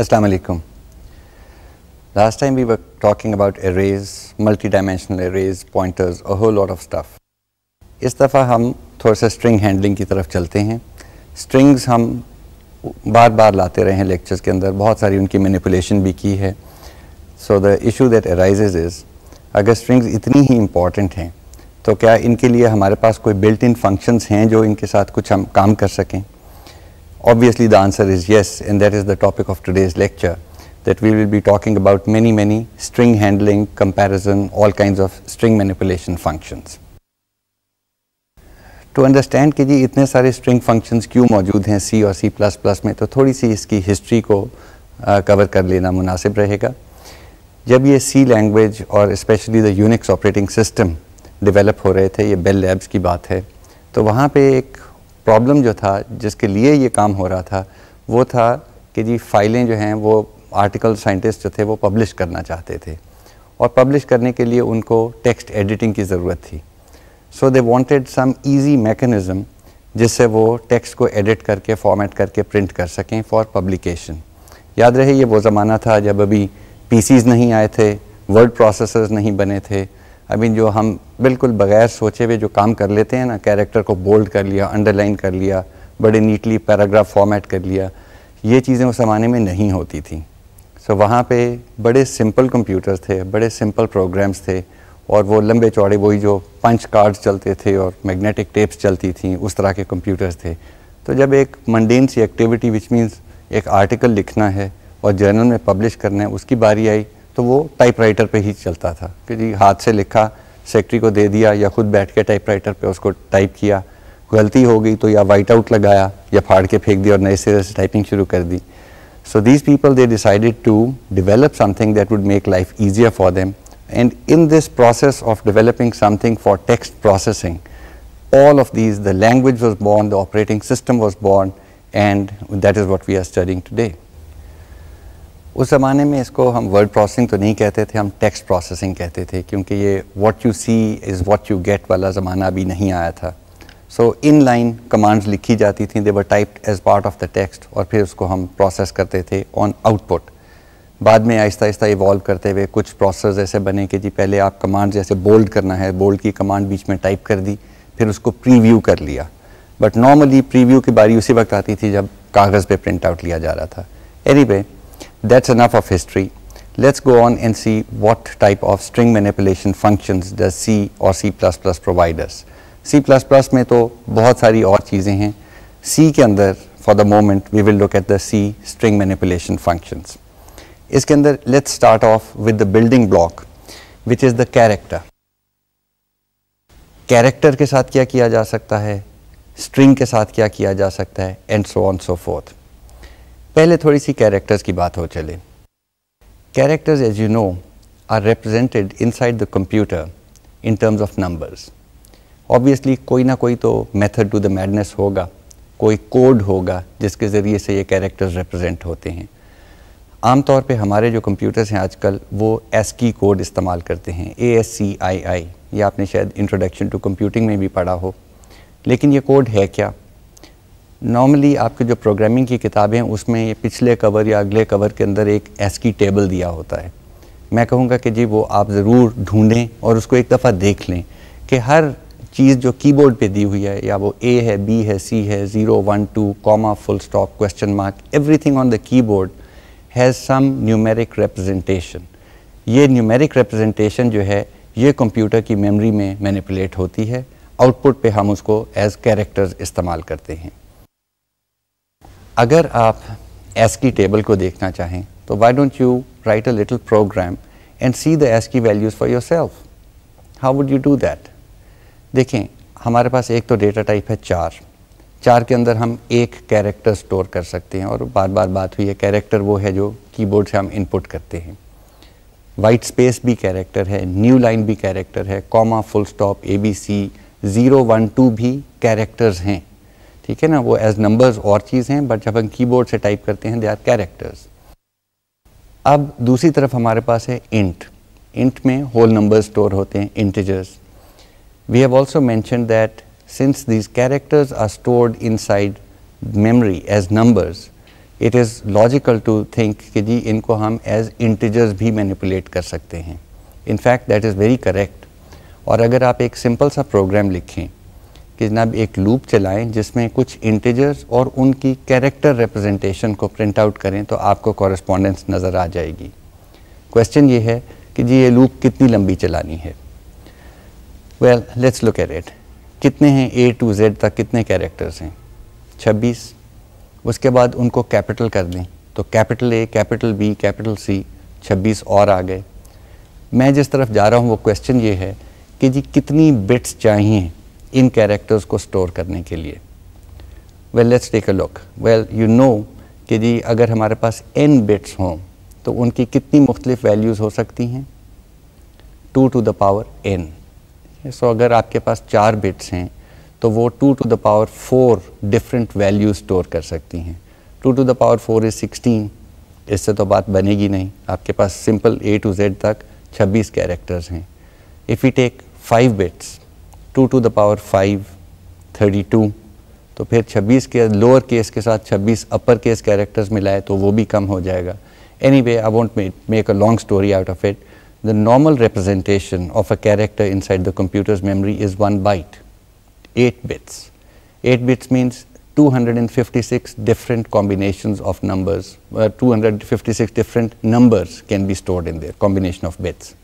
Assalamu alaikum. Last time we were talking about arrays, multi-dimensional arrays, pointers, a whole lot of stuff. इस दफ़ा हम थोड़ा सा string handling की तरफ चलते हैं स्ट्रिंग्स हम बार बार लाते रहे हैं लेक्चर्स के अंदर बहुत सारी उनकी मैनिपुलेशन भी की है so the issue that arises is अगर स्ट्रिंग्स इतनी ही इम्पॉर्टेंट हैं तो क्या इनके लिए हमारे पास कोई बिल्ट इन फंक्शंस हैं जो इनके साथ कुछ हम काम कर सकें Obviously the answer is yes and that is the topic of today's lecture that we will be talking about many many string handling, comparison, all kinds of string manipulation functions. to understand ki ji itne sare string functions kyu maujood hain c और c++ mein to thodi si iski history ko cover kar lena munasib rahega मुनासिब रहेगा जब ये C language और especially the Unix operating system develop हो रहे थे ये बेल लैब्स की बात है तो वहाँ पे एक प्रॉब्लम जो था जिसके लिए ये काम हो रहा था वो था कि जी फाइलें जो हैं वो आर्टिकल साइंटिस्ट जो थे वो पब्लिश करना चाहते थे और पब्लिश करने के लिए उनको टेक्स्ट एडिटिंग की ज़रूरत थी so they wanted some easy mechanism जिससे वो टेक्स्ट को एडिट करके फॉर्मेट करके प्रिंट कर सकें फॉर पब्लिकेशन याद रहे ये वो ज़माना था जब अभी पीसीज नहीं आए थे वर्ड प्रोसेसर्स नहीं बने थे आई मीन जो हम बिल्कुल बगैर सोचे हुए जो काम कर लेते हैं ना कैरेक्टर को बोल्ड कर लिया अंडरलाइन कर लिया बड़े नीटली पैराग्राफ फॉर्मेट कर लिया ये चीज़ें उस ज़माने में नहीं होती थी सो so, वहाँ पे बड़े सिंपल कंप्यूटर्स थे बड़े सिंपल प्रोग्राम्स थे और वो लंबे चौड़े वही जो पंच कार्ड्स चलते थे और मैग्नेटिक टेप्स चलती थी उस तरह के कंप्यूटर्स थे तो जब एक मंडेन सी एक्टिविटी विच मीन्स एक आर्टिकल लिखना है और जर्नल में पब्लिश करना है उसकी बारी आई तो वो टाइप राइटर पर ही चलता था क्योंकि हाथ से लिखा सेक्रेटरी को दे दिया या खुद बैठ के टाइप राइटर पर उसको टाइप किया गलती हो गई तो या वाइट आउट लगाया या फाड़ के फेंक दिया और नए सिरे से टाइपिंग शुरू कर दी so these people they decided to develop something that would make life easier for them and in this process of developing something for text processing all of these the language was born the operating system was born and that is what we are studying today उस ज़माने में इसको हम word processing तो नहीं कहते थे हम टेक्स्ट प्रोसेसिंग कहते थे क्योंकि ये what you see is what you get वाला ज़माना अभी नहीं आया था सो इन लाइन कमांड्स लिखी जाती थी they were typed as part of the text और फिर उसको हम प्रोसेस करते थे ऑन आउटपुट बाद में आहिस्ता आहिस्ता इवॉल्व करते हुए कुछ प्रोसेस ऐसे बने कि जी पहले आप कमांड जैसे बोल्ड करना है बोल्ड की कमांड बीच में टाइप कर दी फिर उसको प्रीव्यू कर लिया बट नॉर्मली प्रीव्यू की बारी उसी वक्त आती थी जब कागज़ पे प्रिंट आउट लिया जा रहा था any anyway, That's enough of history. Let's go on and see what type of string manipulation functions does C or C++ provide us. C++ mein तो बहुत sari aur cheeze hain C ke andar for the moment we will look at the C string manipulation functions. इसके अंदर let's start off with the building block which is the character. character ke साथ kya kiya ja sakta hai string ke साथ kya kiya ja sakta hai and so on so forth पहले थोड़ी सी characters की बात हो चले characters as you know are represented inside the computer in terms of numbers obviously कोई ना कोई तो मेथड टू द मैडनेस होगा कोई कोड होगा जिसके ज़रिए से ये कैरेक्टर्स रिप्रेजेंट होते हैं आमतौर पे हमारे जो कंप्यूटर्स हैं आजकल वो एस की कोड इस्तेमाल करते हैं ए एस सी आई आई ये आपने शायद इंट्रोडक्शन टू कंप्यूटिंग में भी पढ़ा हो लेकिन ये कोड है क्या नॉर्मली आपके जो प्रोग्रामिंग की किताबें हैं उसमें ये पिछले कवर या अगले कवर के अंदर एक एसकी टेबल दिया होता है मैं कहूँगा कि जी वो आप ज़रूर ढूँढें और उसको एक दफ़ा देख लें कि हर चीज़ जो कीबोर्ड पे दी हुई है या वो ए है बी है सी है zero one two comma full stop question mark everything on the keyboard has some numeric representation ये न्यूमेरिक रिप्रेजेंटेशन जो है ये कंप्यूटर की मेमोरी में मैनिपुलेट होती है आउटपुट पे हम उसको एज कैरेक्टर्स इस्तेमाल करते हैं अगर आप एस की टेबल को देखना चाहें तो why don't you write a little program and see the ASCII values for yourself how would you do that देखें हमारे पास एक तो डेटा टाइप है चार चार के अंदर हम एक कैरेक्टर स्टोर कर सकते हैं और बार बार बात हुई है कैरेक्टर वो है जो कीबोर्ड से हम इनपुट करते हैं वाइट स्पेस भी कैरेक्टर है न्यू लाइन भी कैरेक्टर है comma full stop A B C zero one two भी कैरेक्टर्स हैं ठीक है ना वो एज नंबर्स और चीज़ हैं बट जब हम कीबोर्ड से टाइप करते हैं दे आर कैरेक्टर्स अब दूसरी तरफ हमारे पास है इंट इंट में होल नंबर स्टोर होते हैं integers we have also mention that since these characters are stored inside memory as numbers it is logical to think कि जी इनको हम एज इंटीजर्स भी मैनिपुलेट कर सकते हैं in fact that is very correct और अगर आप एक सिंपल सा प्रोग्राम लिखें कि जनाब एक लूप चलाएं जिसमें कुछ इंटेजर्स और उनकी कैरेक्टर रिप्रेजेंटेशन को प्रिंट आउट करें तो आपको कॉरस्पॉन्डेंस नज़र आ जाएगी क्वेश्चन ये है कि जी ये लूप कितनी लंबी चलानी है well let's look at it कितने हैं ए टू जेड तक कितने कैरेक्टर्स हैं 26 उसके बाद उनको कैपिटल कर दें तो capital A capital B capital C 26 और आ गए मैं जिस तरफ जा रहा हूँ वो क्वेश्चन ये है कि जी कितनी बिट्स चाहिए इन कैरेक्टर्स को स्टोर करने के लिए well let's take a look well you know कि जी अगर हमारे पास एन बिट्स हों तो उनकी कितनी मुख्तलिफ वैल्यूज़ हो सकती हैं two to the power n so अगर आपके पास चार बिट्स हैं तो वो two to the power four different value store कर सकती हैं two to the power four is sixteen इससे तो बात बनेगी नहीं आपके पास सिंपल ए टू जेड तक छब्बीस कैरेक्टर्स हैं if you take five bits 2 to the power 5 32 तो फिर 26 के lower case के साथ 26 upper case characters मिलाए तो वो भी कम हो जाएगा Anyway, I won't make a long story out of it. the normal representation of a character inside the computer's memory is 1 byte, 8 bits. 8 bits means 256 different combinations of numbers, uh, 256 different numbers can be stored in there, combination of bits.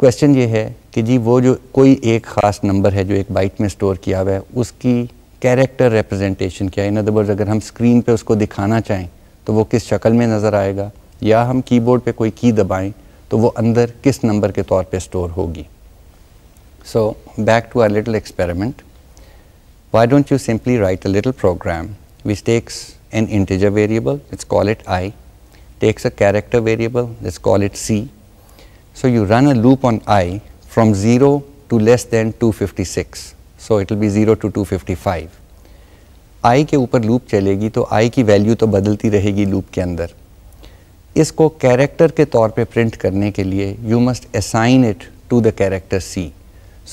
Question ये है कि जी वो जो कोई एक ख़ास number है जो एक बाइट में स्टोर किया हुआ है उसकी कैरेक्टर रिप्रेजेंटेशन क्या है इन अदरवर्ड अगर हम स्क्रीन पे उसको दिखाना चाहें तो वो किस शक्ल में नज़र आएगा या हम कीबोर्ड पे कोई की दबाएं तो वो अंदर किस नंबर के तौर पे स्टोर होगी so back to our little experiment why don't you simply write a little program which takes an integer variable it's call it i takes a character variable it's call it c So you run a loop on i from 0 to less than 256. So it will be 0 to 255. I के ऊपर loop चलेगी तो आई की value तो बदलती रहेगी loop के अंदर इसको कैरेक्टर के तौर पे प्रिंट करने के लिए you must assign it to the character c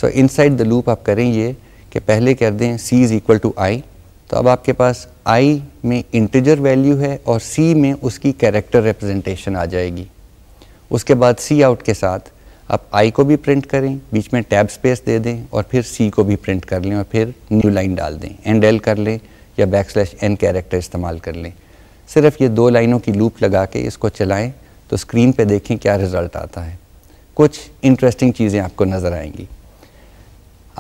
so inside the loop आप करें ये कि पहले कर दें c is equal to i तो अब आपके पास आई में इंटीजर वैल्यू है और सी में उसकी कैरेक्टर रिप्रेजेंटेशन आ जाएगी उसके बाद सी आउट के साथ आप आई को भी प्रिंट करें बीच में टैब स्पेस दे दें और फिर सी को भी प्रिंट कर लें और फिर न्यू लाइन डाल दें एंड एल कर लें या बैक स्लैश एन कैरेक्टर इस्तेमाल कर लें सिर्फ ये दो लाइनों की लूप लगा के इसको चलाएं तो स्क्रीन पे देखें क्या रिज़ल्ट आता है कुछ इंटरेस्टिंग चीज़ें आपको नज़र आएंगी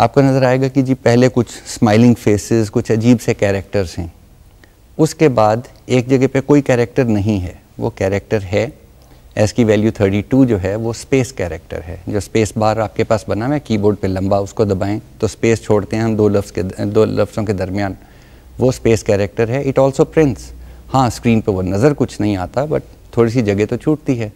आपको नज़र आएगा कि जी पहले कुछ स्माइलिंग फेसेस कुछ अजीब से कैरेक्टर्स हैं उसके बाद एक जगह पे कोई कैरेक्टर नहीं है वो कैरेक्टर है एस की वैल्यू 32 जो है वो स्पेस कैरेक्टर है जो स्पेस बार आपके पास बना हुआ है कीबोर्ड पे लंबा उसको दबाएं तो स्पेस छोड़ते हैं हम दो लफ्ज़ के दो लफ्ज़ों के दरमियान वो स्पेस कैरेक्टर है इट ऑल्सो प्रिंट्स हाँ स्क्रीन पे वो नज़र कुछ नहीं आता बट थोड़ी सी जगह तो छूटती है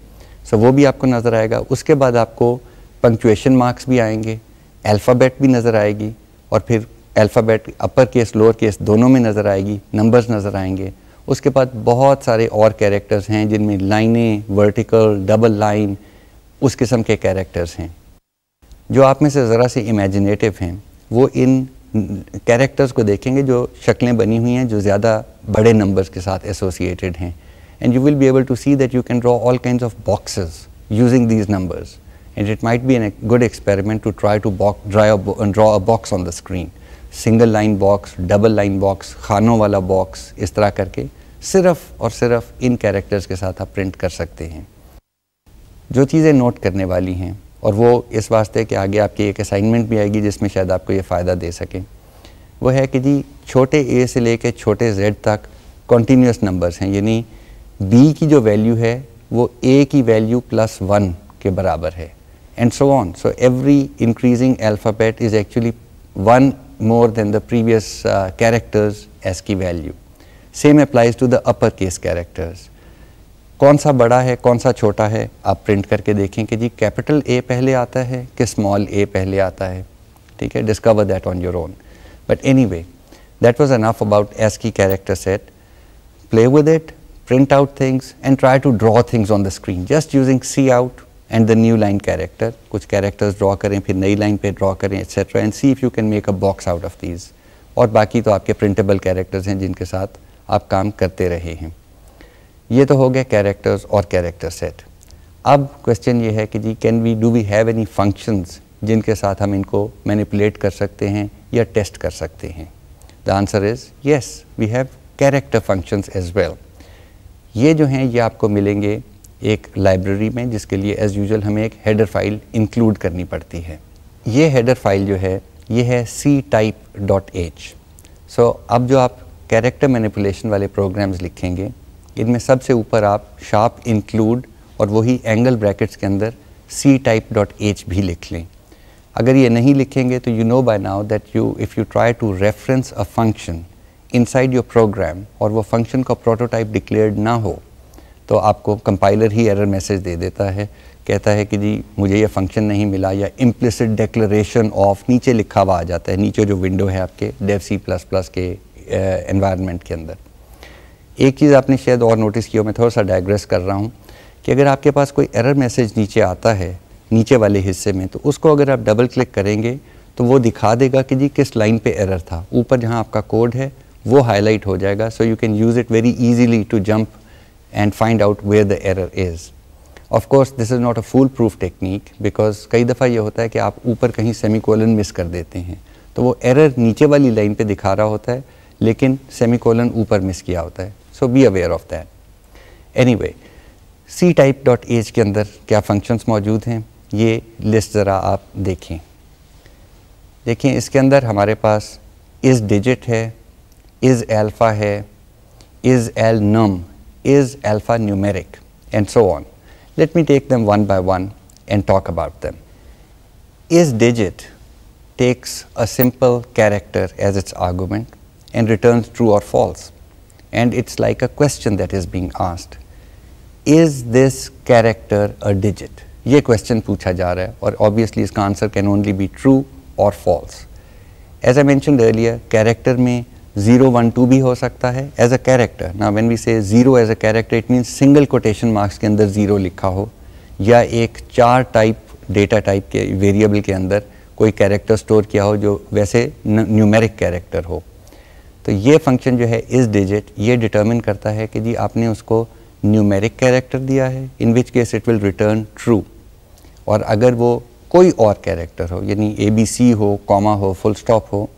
सो वो भी आपको नज़र आएगा उसके बाद आपको पंक्चुएशन मार्क्स भी आएंगे अल्फ़ाबेट भी नज़र आएगी और फिर alphabet upper case lower case दोनों में नज़र आएगी नंबर्स नज़र आएंगे उसके बाद बहुत सारे और कैरेक्टर्स हैं जिनमें लाइनें वर्टिकल डबल लाइन उस किस्म के कैरेक्टर्स हैं जो आप में से ज़रा से इमेजिनेटिव हैं वो इन कैरेक्टर्स को देखेंगे जो शक्लें बनी हुई हैं जो ज़्यादा बड़े नंबर्स के साथ एसोसिएटेड हैं and you will be able to see that you can draw all kind of boxes using these numbers and it might be an good experiment to try to draw a box on the screen single line box double line box खानों वाला box इस तरह करके सिर्फ और सिर्फ इन characters के साथ आप प्रिंट कर सकते हैं जो चीज़ें नोट करने वाली हैं और वो इस वास्ते कि आगे आपकी एक असाइनमेंट भी आएगी जिसमें शायद आपको ये फ़ायदा दे सकें वो है कि जी छोटे ए से कर छोटे जेड तक कॉन्टीन्यूस नंबर्स हैं यानी बी की जो वैल्यू है वो ए की वैल्यू प्लस वन के बराबर है and so on so every increasing alphabet is actually one more than the previous uh, character's ASCII value. Same applies to the uppercase characters. कौन सा बड़ा है कौन सा छोटा है आप प्रिंट करके देखें कि जी कैपिटल ए पहले आता है कि स्मॉल ए पहले आता है ठीक है discover that on your own but anyway that was enough about ASCII character set play with it print out things and try to draw things on the screen just using see out and the new line character कुछ characters draw करें फिर नई line पे draw करें etcetera and see if you can make a box out of these और बाकी तो आपके प्रिंटेबल कैरेक्टर्स हैं जिनके साथ आप काम करते रहे हैं ये तो हो गया कैरेक्टर्स और कैरेक्टर सेट अब क्वेश्चन ये है कि जी can we do we have any functions जिनके साथ हम इनको मैनिपुलेट कर सकते हैं या टेस्ट कर सकते हैं the answer is yes we have character functions as well ये जो हैं ये आपको मिलेंगे एक लाइब्रेरी में जिसके लिए एज़ यूजल हमें एक हेडर फाइल इंक्लूड करनी पड़ती है ये हेडर फाइल जो है ये है ctype dot h so अब जो आप कैरेक्टर मैनिपुलेशन वाले प्रोग्राम्स लिखेंगे इनमें सबसे ऊपर आप शार्प इंक्लूड और वही एंगल ब्रैकेट्स के अंदर सी टाइप डॉट एच भी लिख लें अगर ये नहीं लिखेंगे तो you know by now that you if you try to reference a function inside your program और वो फंक्शन का प्रोटोटाइप डिक्लेयर्ड ना हो तो आपको कंपाइलर ही एरर मैसेज दे देता है कहता है कि जी मुझे ये फंक्शन नहीं मिला या इम्प्लिसिट डेक्लेशन ऑफ नीचे लिखा हुआ आ जाता है नीचे जो विंडो है आपके डेव सी प्लस प्लस के एनवायरनमेंट के अंदर एक चीज़ आपने शायद और नोटिस किया मैं थोड़ा सा डाइग्रेस कर रहा हूँ कि अगर आपके पास कोई एरर मैसेज नीचे आता है नीचे वाले हिस्से में तो उसको अगर आप डबल क्लिक करेंगे तो वो दिखा देगा कि जी किस लाइन पे एरर था ऊपर जहाँ आपका कोड है वो हाईलाइट हो जाएगा so you can use it very easily to jump and find out where the error is. Of course this is not a foolproof technique because कई दफ़ा ये होता है कि आप ऊपर कहीं सेमी कोलन मिस कर देते हैं तो वो एरर नीचे वाली लाइन पे दिखा रहा होता है लेकिन सेमी कोलन ऊपर मिस किया होता है so be aware of that anyway ctype dot h के अंदर क्या फंक्शंस मौजूद हैं ये लिस्ट ज़रा आप देखें देखें इसके अंदर हमारे पास इज़ डिजिट है इज़ एल्फ़ा है isalnum is alphanumeric, and so on. Let me take them one by one and talk about them. Is digit takes a simple character as its argument and returns true or false. And it's like a question that is being asked. Is this character a digit? ये question पूछा जा रहा है और obviously its answer can only be true or false. As I mentioned earlier, character में zero one two भी हो सकता है एज अ कैरेक्टर ना when we say zero as a character it mean single quotation marks के अंदर zero लिखा हो या एक चार टाइप डेटा टाइप के वेरिएबल के अंदर कोई कैरेक्टर स्टोर किया हो जो वैसे न्यूमेरिक कैरेक्टर हो तो ये फंक्शन जो है इस डिजिट ये डिटर्मिन करता है कि जी आपने उसको न्यूमेरिक कैरेक्टर दिया है in which case it will return true और अगर वो कोई और कैरेक्टर हो यानी ए बी सी हो कॉमा हो फुल स्टॉप हो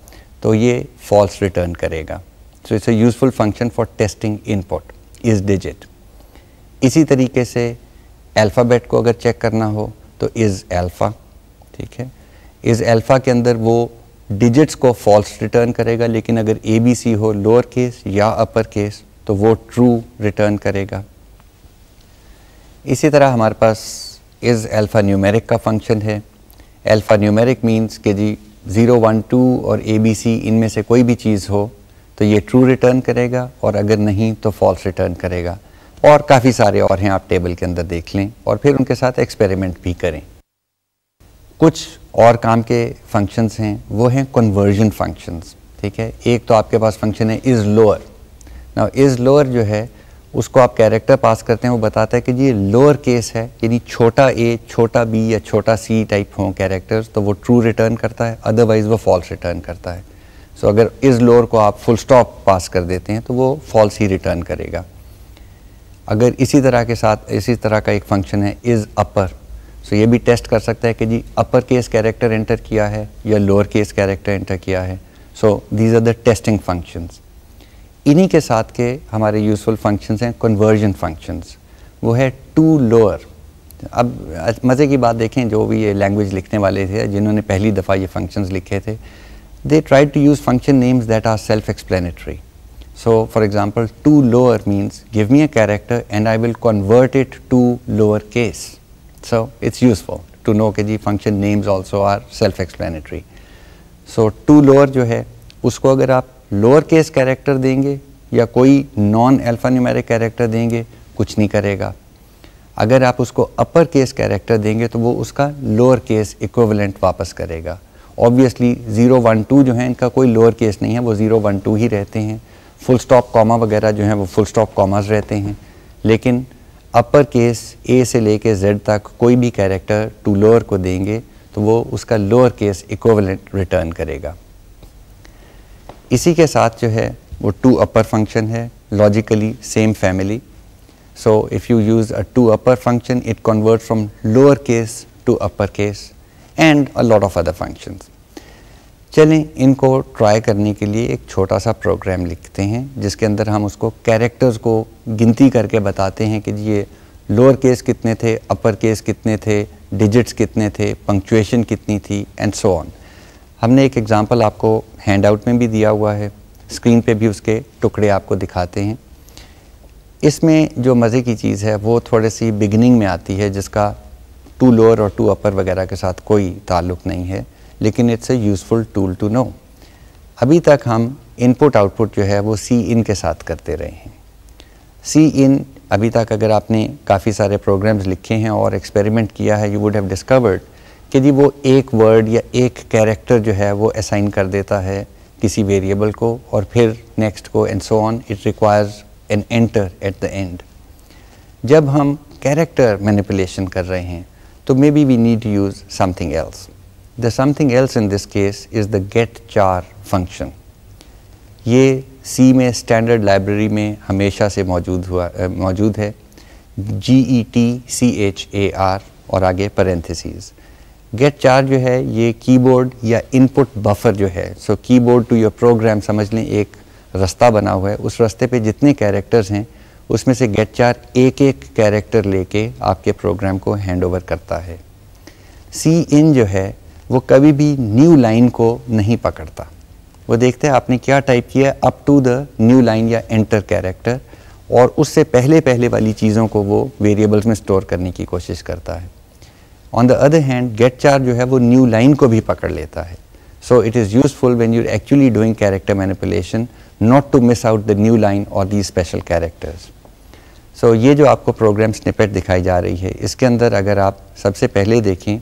तो ये फॉल्स रिटर्न करेगा so it's a useful function for testing input isdigit इसी तरीके से अल्फ़ाबेट को अगर चेक करना हो तो इज़ अल्फ़ा ठीक है इज़ अल्फ़ा के अंदर वो डिजिट्स को फॉल्स रिटर्न करेगा लेकिन अगर ए बी सी हो लोअर केस या अपर केस तो वो ट्रू रिटर्न करेगा इसी तरह हमारे पास इज़ अल्फ़ा न्यूमेरिक का फंक्शन है अल्फ़ा न्यूमेरिक मीन्स के जी ज़ीरो वन टू और ए बी सी इनमें से कोई भी चीज़ हो तो ये ट्रू रिटर्न करेगा और अगर नहीं तो फॉल्स रिटर्न करेगा और काफ़ी सारे और हैं आप टेबल के अंदर देख लें और फिर उनके साथ एक्सपेरिमेंट भी करें कुछ और काम के फंक्शंस हैं वो हैं कन्वर्जन फंक्शंस ठीक है एक तो आपके पास फंक्शन है इज़ लोअर ना इज़ लोअर जो है उसको आप कैरेक्टर पास करते हैं वो बताता है कि जी ये लोअर केस है यानी छोटा ए छोटा बी या छोटा सी टाइप हों कैरेक्टर्स तो वो ट्रू रिटर्न करता है अदरवाइज़ वो फॉल्स रिटर्न करता है सो so, अगर इस लोअर को आप फुल स्टॉप पास कर देते हैं तो वो फॉल्स ही रिटर्न करेगा अगर इसी तरह के साथ इसी तरह का एक फंक्शन है इज़ अपर सो ये भी टेस्ट कर सकता है कि जी अपर केस कैरेक्टर एंटर किया है या लोअर केस कैरेक्टर एंटर किया है so these are the testing functions इन्हीं के साथ के हमारे यूजफुल फंक्शंस हैं कन्वर्जन फंक्शंस वो है टू लोअर अब मज़े की बात देखें जो भी ये लैंग्वेज लिखने वाले थे जिन्होंने पहली दफ़ा ये फंक्शंस लिखे थे they try to use function names that are self explanatory so for example to lower means give me a character and I will convert it to lower case so it's useful to know के जी function names also are self explanatory so to lower जो है उसको अगर आप lower case character देंगे या कोई नॉन अल्फ़ा न्यूमेरिक कैरेक्टर देंगे कुछ नहीं करेगा अगर आप उसको अपर केस कैरेक्टर देंगे तो वो उसका लोअर केस इक्वलेंट वापस करेगा ऑब्वियसली ज़ीरो वन टू जो है इनका कोई लोअर केस नहीं है वो ज़ीरो वन टू ही रहते हैं फुल स्टॉप कॉमा वगैरह जो है वो फुल स्टॉप कॉमाज रहते हैं लेकिन अपर केस ए से लेके जेड तक कोई भी कैरेक्टर टू लोअर को देंगे तो वो उसका लोअर केस इक्वलेंट रिटर्न करेगा इसी के साथ जो है वो टू अपर फंक्शन है logically same family so if you use a to upper function it convert from lower case to upper case and a lot of other functions चलें इनको ट्राई करने के लिए एक छोटा सा प्रोग्राम लिखते हैं जिसके अंदर हम उसको कैरेक्टर्स को गिनती करके बताते हैं कि ये लोअर केस कितने थे अपर केस कितने थे डिजिट्स कितने थे पंक्चुएशन कितनी थी एंड सो ऑन हमने एक एग्ज़ाम्पल आपको हैंडआउट में भी दिया हुआ है स्क्रीन पे भी उसके टुकड़े आपको दिखाते हैं इसमें जो मज़े की चीज़ है वो थोड़ी सी बिगनिंग में आती है जिसका टू लोअर और टू अपर वगैरह के साथ कोई ताल्लुक नहीं है लेकिन it's a useful tool to know अभी तक हम इनपुट आउटपुट जो है वो सी इन के साथ करते रहे हैं सी इन अभी तक अगर आपने काफ़ी सारे प्रोग्राम्स लिखे हैं और एक्सपेरिमेंट किया है यू वुड हैव डिस्कवर्ड कि जी वो एक वर्ड या एक कैरेक्टर जो है वो असाइन कर देता है किसी वेरिएबल को और फिर नेक्स्ट को and so on it requires an enter at the end जब हम कैरेक्टर मैनिपुलेशन कर रहे हैं तो maybe we need to use something else the something else in this case is the get char function ये C में standard library में हमेशा से मौजूद हुआ मौजूद है G E T C H A R और आगे परेंथेसीज़ गेट चार जो है ये कीबोर्ड या इनपुट बफर जो है so keyboard to your program समझ लें एक रास्ता बना हुआ है उस रास्ते पे जितने कैरेक्टर्स हैं उसमें से गेट चार एक एक कैरेक्टर लेके आपके प्रोग्राम को हैंड ओवर करता है सी इन जो है वो कभी भी न्यू लाइन को नहीं पकड़ता वो देखते हैं आपने क्या टाइप किया up to the new line या एंटर कैरेक्टर और उससे पहले पहले वाली चीज़ों को वो वेरिएबल्स में स्टोर करने की कोशिश करता है on the other hand get char जो है वो न्यू लाइन को भी पकड़ लेता है so it is useful when you actually doing character manipulation not to miss out the new line और दी स्पेशल कैरेक्टर्स सो ये जो आपको प्रोग्राम स्निपेट दिखाई जा रही है इसके अंदर अगर आप सबसे पहले देखें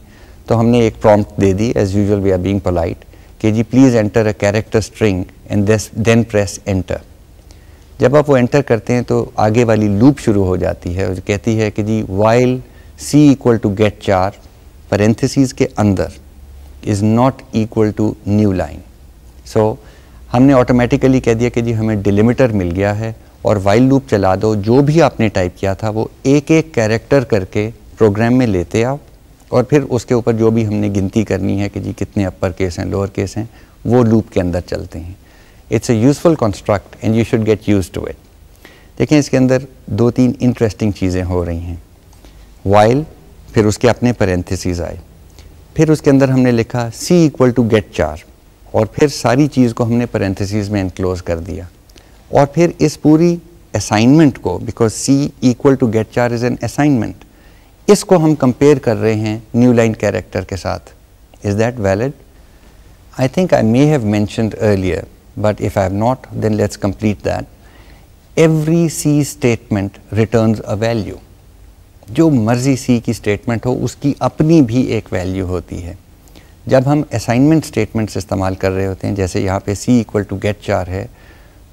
तो हमने एक प्रॉम्प्ट दे दी as usual we are being polite कि जी please enter a character string and then press enter जब आप वो एंटर करते हैं तो आगे वाली लूप शुरू हो जाती है और कहती है कि जी while C equal to get char parentheses के अंदर is not equal to new line so हमने ऑटोमेटिकली कह दिया कि जी हमें डिलिमिटर मिल गया है और वाइल लूप चला दो जो भी आपने टाइप किया था वो एक एक कैरेक्टर करके प्रोग्राम में लेते आओ और फिर उसके ऊपर जो भी हमने गिनती करनी है कि जी कितने अपर केस हैं लोअर केस हैं वो लूप के अंदर चलते हैं it's a useful construct and you should get use to it देखें इसके अंदर दो तीन इंटरेस्टिंग चीज़ें हो रही हैं वाइल फिर उसके अपने पेरेंथिस आए फिर उसके अंदर हमने लिखा सी इक्वल टू गेट चार और फिर सारी चीज़ को हमने पेरेंथिस में इनक्लोज कर दिया और फिर इस पूरी असाइनमेंट को because C equal to get char is an assignment इसको हम कंपेयर कर रहे हैं न्यू लाइन कैरेक्टर के साथ is that valid I think I may have mention earlier but if I have not then let's complete that every C statement return a value जो मर्जी सी की स्टेटमेंट हो उसकी अपनी भी एक वैल्यू होती है जब हम असाइनमेंट स्टेटमेंट्स इस्तेमाल कर रहे होते हैं जैसे यहाँ पे सी इक्वल टू गेट चार है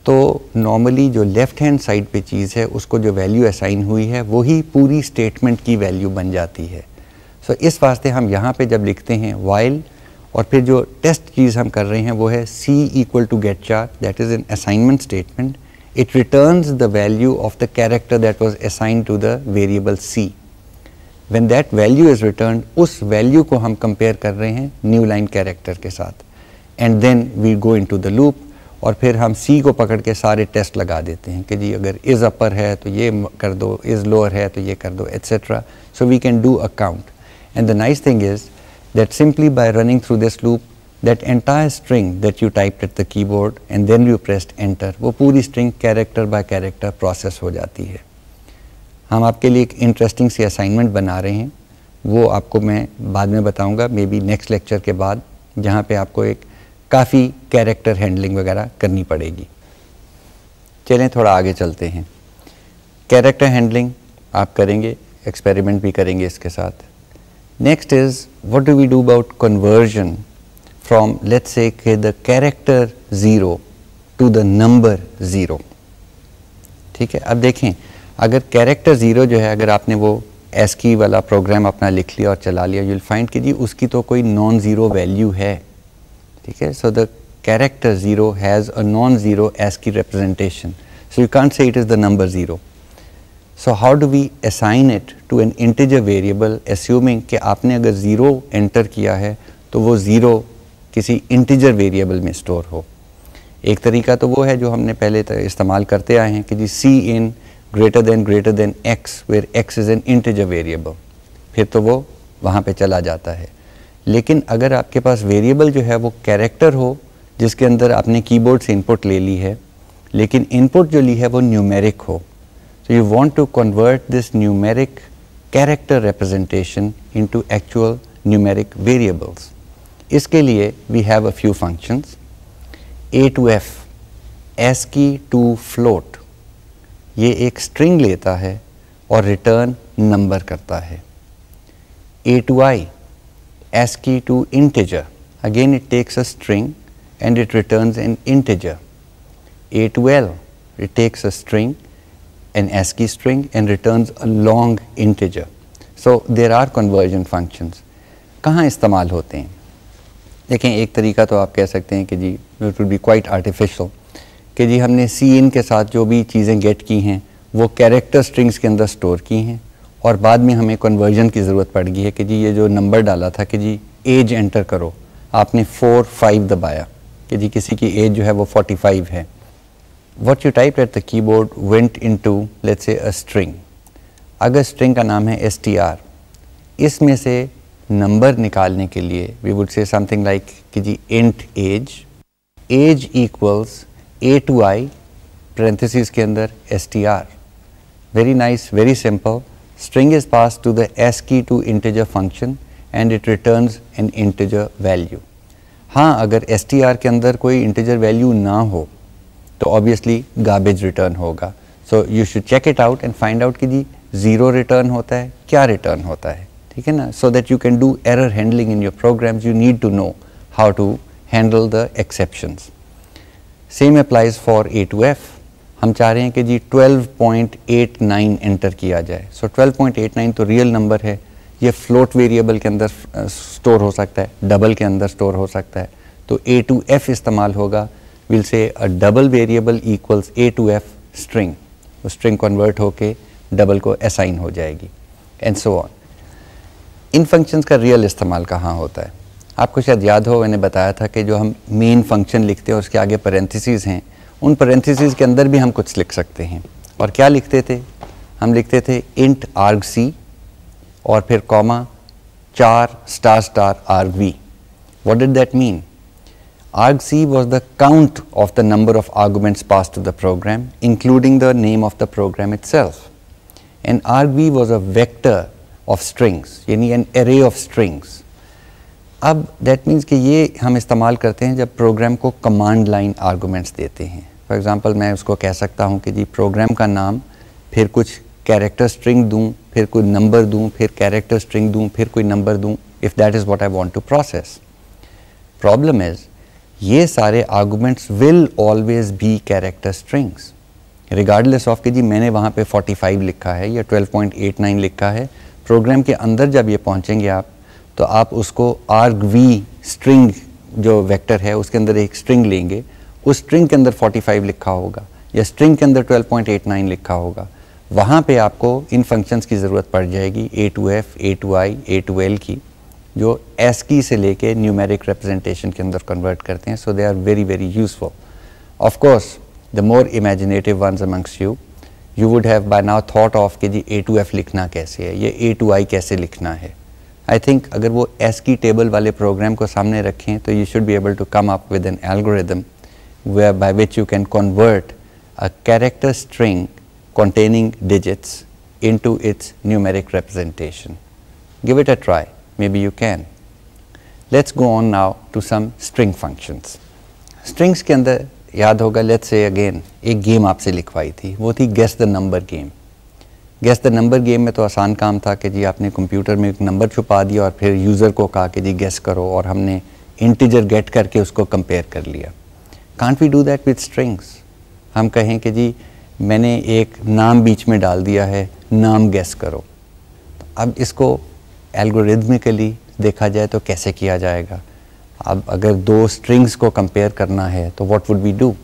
तो नॉर्मली जो लेफ़्ट हैंड साइड पे चीज़ है उसको जो वैल्यू असाइन हुई है वही पूरी स्टेटमेंट की वैल्यू बन जाती है सो so, इस वास्ते हम यहाँ पे जब लिखते हैं वाइल और फिर जो टेस्ट चीज़ हम कर रहे हैं वो है C equal to get char that is an assignment statement it returns the value of the character that was assigned to the variable c. When that value is returned, us value ko hum compare kar rahe hain new line character ke sath and then we go into the loop और फिर हम c को पकड़ के सारे test लगा देते हैं कि जी अगर इज़ अपर है तो ये कर दो इज़ लोअर है तो ये कर दो etcetera so we can do a count and the nice thing is that simply by running through this loop that entire string that you typed at the keyboard and then you pressed enter वो पूरी string character by character process हो जाती है हम आपके लिए एक interesting सी assignment बना रहे हैं वो आपको मैं बाद में बताऊंगा मे बी नेक्स्ट लेक्चर के बाद जहाँ पे आपको एक काफ़ी कैरेक्टर हैंडलिंग वगैरह करनी पड़ेगी चलें थोड़ा आगे चलते हैं कैरेक्टर हैंडलिंग आप करेंगे एक्सपेरिमेंट भी करेंगे इसके साथ next is what do we do about conversion from let's say the character 0 to the number 0 ठीक है अब देखें अगर कैरेक्टर ज़ीरो जो है अगर आपने वो एस की वाला प्रोग्राम अपना लिख लिया और चला लिया यूल फाइंड कीजिए उसकी तो कोई नॉन ज़ीरो वैल्यू है ठीक है so the character zero has a non zero ASCII representation so you can't say it is the number zero so how do we assign it to an integer variable assuming कि आपने अगर zero enter किया है तो वो zero किसी integer variable में store हो एक तरीका तो वो है जो हमने पहले इस्तेमाल करते आए हैं कि जी C in greater than greater than X where X is an integer variable फिर तो वो वहाँ पे चला जाता है लेकिन अगर आपके पास वेरिएबल जो है वो कैरेक्टर हो जिसके अंदर आपने कीबोर्ड से इनपुट ले ली है लेकिन इनपुट जो ली है वो न्यूमेरिक हो so you want to convert this numeric character representation into actual numeric variables इसके लिए we have a few functions A to F ASCII to float ये एक स्ट्रिंग लेता है और रिटर्न नंबर करता है A to I ASCII to integer again it takes a string and it returns an integer A to L it takes a string an ASCII string and return a long integer so there are conversion functions कहाँ इस्तेमाल होते हैं देखें एक तरीका तो आप कह सकते हैं कि जी it will be quite artificial कि जी हमने सी इन के साथ जो भी चीज़ें गेट की हैं वो कैरेक्टर स्ट्रिंग्स के अंदर स्टोर की हैं और बाद में हमें कन्वर्जन की ज़रूरत पड़ गई है कि जी ये जो नंबर डाला था कि जी एज एंटर करो आपने फोर फाइव दबाया कि जी किसी की एज जो है वो फोर्टी फाइव है what you type at the keyboard went into let's a string अगर स्ट्रिंग का नाम है एस टी आर इसमें से नंबर निकालने के लिए we would say something like कि जी int age age equals A to I parenthesis के अंदर S T R very nice very simple string is pass to the ASCII to integer function and it returns an integer value हाँ अगर S T are के अंदर कोई integer value ना हो तो ऑब्वियसली गार्बेज रिटर्न होगा so you should check it out and find out कि जी ज़ीरो रिटर्न होता है क्या रिटर्न होता है ठीक है ना so that you can do error handling in your programs you need to know how to handle the exceptions same applies for A to F हम चाह रहे हैं कि जी 12.89 एंटर किया जाए सो so 12.89 तो रियल नंबर है ये फ्लोट वेरिएबल के अंदर स्टोर हो सकता है डबल के अंदर स्टोर हो सकता है तो ए टू एफ इस्तेमाल होगा will say a double variable equals A to F string वो स्ट्रिंग कन्वर्ट होके डबल को असाइन हो जाएगी एंड सो ऑन इन फंक्शंस का रियल इस्तेमाल कहाँ होता है आपको शायद याद हो मैंने बताया था कि जो हम मेन फंक्शन लिखते हैं उसके आगे पेरेंथिस हैं उन पेरेंथिस के अंदर भी हम कुछ लिख सकते हैं और क्या लिखते थे हम लिखते थे इंट आर्ग सी और फिर comma char star star arg v what did that mean was the count of the number of arguments pass to the program including the name of the program itself and arg v was a vector of strings यानी an array of strings अब that means कि ये हम इस्तेमाल करते हैं जब programme को कमांड लाइन आर्गूमेंट्स देते हैं फॉर एग्ज़ाम्पल मैं उसको कह सकता हूँ कि जी प्रोग्राम का नाम फिर कुछ कैरेक्टर स्ट्रिंग दूँ फिर कोई नंबर दूँ फिर कैरेक्टर स्ट्रिंग दूँ फिर कोई नंबर दूँ if that is what I want to process problem is ये सारे arguments will always be character strings regardless of कि जी मैंने वहाँ पे 45 लिखा है या 12.89 लिखा है प्रोग्राम के अंदर जब ये पहुँचेंगे आप तो आप उसको आर्ग वी स्ट्रिंग जो वेक्टर है उसके अंदर एक स्ट्रिंग लेंगे उस स्ट्रिंग के अंदर 45 लिखा होगा या स्ट्रिंग के अंदर 12.89 लिखा होगा वहाँ पे आपको इन फंक्शंस की ज़रूरत पड़ जाएगी A to F A to I A to L की जो एस की से लेके न्यूमेरिक रिप्रेजेंटेशन के अंदर कन्वर्ट करते हैं so they are very very useful of course the more imaginative ones amongst you you would have by now thought of कि जी ए टू एफ लिखना कैसे है ये ए टू आई कैसे लिखना है आई थिंक अगर वो एस की टेबल वाले प्रोग्राम को सामने रखें तो you should be able to come up with an algorithm way by which you can convert a character string into its numeric representation give it a try maybe you can let's go on now to some string functions strings के अंदर याद होगा late से again एक game आपसे लिखवाई थी वो थी guess the number game guessed the number game में तो आसान काम था कि जी आपने कंप्यूटर में एक नंबर छुपा दिया और फिर यूज़र को कहा कि जी गेस करो और हमने इंटीजर गेट करके उसको कंपेयर कर लिया can't we do that with strings हम कहें कि जी मैंने एक नाम बीच में डाल दिया है नाम गेस करो तो अब इसको एल्गोरिदमिकली देखा जाए तो कैसे किया जाएगा अब अगर दो स्ट्रिंग्स को कंपेयर करना है तो what would we do